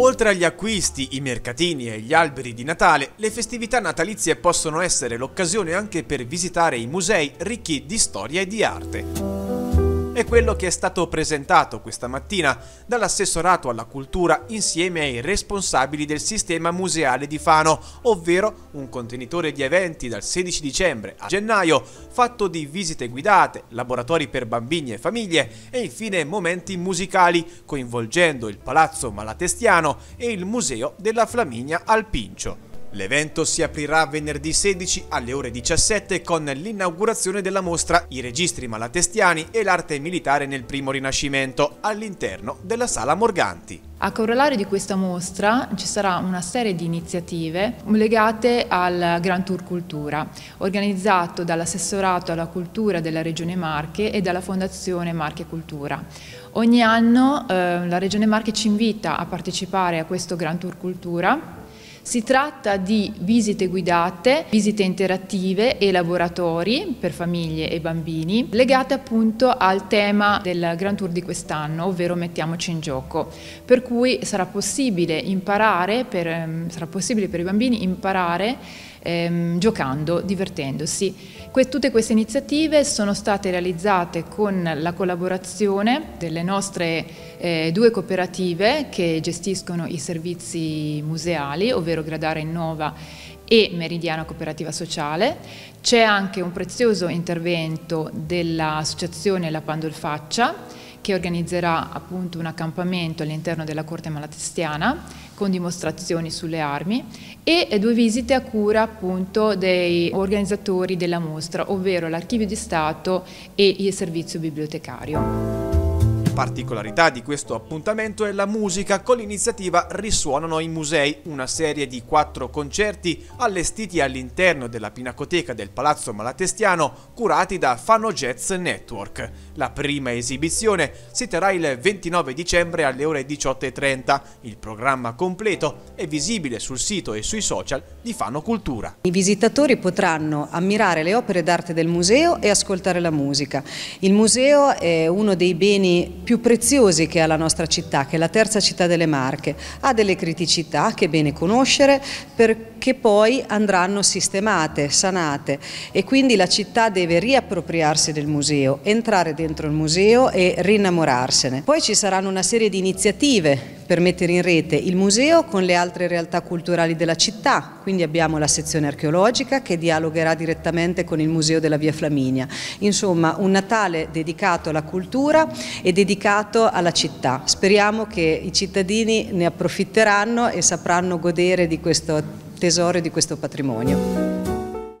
Oltre agli acquisti, i mercatini e gli alberi di Natale, le festività natalizie possono essere l'occasione anche per visitare i musei ricchi di storia e di arte è quello che è stato presentato questa mattina dall'assessorato alla cultura insieme ai responsabili del sistema museale di Fano, ovvero un contenitore di eventi dal 16 dicembre a gennaio, fatto di visite guidate, laboratori per bambini e famiglie e infine momenti musicali, coinvolgendo il Palazzo Malatestiano e il Museo della Flaminia al Pincio. L'evento si aprirà venerdì 16 alle ore 17 con l'inaugurazione della mostra I registri malatestiani e l'arte militare nel primo rinascimento all'interno della sala Morganti. A corollario di questa mostra ci sarà una serie di iniziative legate al Grand Tour Cultura, organizzato dall'assessorato alla cultura della Regione Marche e dalla Fondazione Marche Cultura. Ogni anno eh, la Regione Marche ci invita a partecipare a questo Grand Tour Cultura si tratta di visite guidate, visite interattive e laboratori per famiglie e bambini, legate appunto al tema del Grand Tour di quest'anno, ovvero mettiamoci in gioco. Per cui sarà possibile imparare, per, ehm, sarà possibile per i bambini imparare ehm, giocando, divertendosi. Que tutte queste iniziative sono state realizzate con la collaborazione delle nostre eh, due cooperative che gestiscono i servizi museali, ovvero Gradare Innova e Meridiana Cooperativa Sociale. C'è anche un prezioso intervento dell'associazione La Pandolfaccia che organizzerà appunto un accampamento all'interno della Corte Malatestiana con dimostrazioni sulle armi e due visite a cura appunto dei organizzatori della mostra, ovvero l'Archivio di Stato e il Servizio Bibliotecario particolarità di questo appuntamento è la musica con l'iniziativa Risuonano i musei, una serie di quattro concerti allestiti all'interno della Pinacoteca del Palazzo Malatestiano curati da Fano Jazz Network. La prima esibizione si terrà il 29 dicembre alle ore 18.30. Il programma completo è visibile sul sito e sui social di Fano Cultura. I visitatori potranno ammirare le opere d'arte del museo e ascoltare la musica. Il museo è uno dei beni più preziosi che ha la nostra città, che è la terza città delle Marche. Ha delle criticità che è bene conoscere perché poi andranno sistemate, sanate e quindi la città deve riappropriarsi del museo, entrare dentro il museo e rinnamorarsene. Poi ci saranno una serie di iniziative per mettere in rete il museo con le altre realtà culturali della città, quindi abbiamo la sezione archeologica che dialogherà direttamente con il museo della via Flaminia. Insomma un Natale dedicato alla cultura e dedicato alla città. Speriamo che i cittadini ne approfitteranno e sapranno godere di questo tesoro e di questo patrimonio.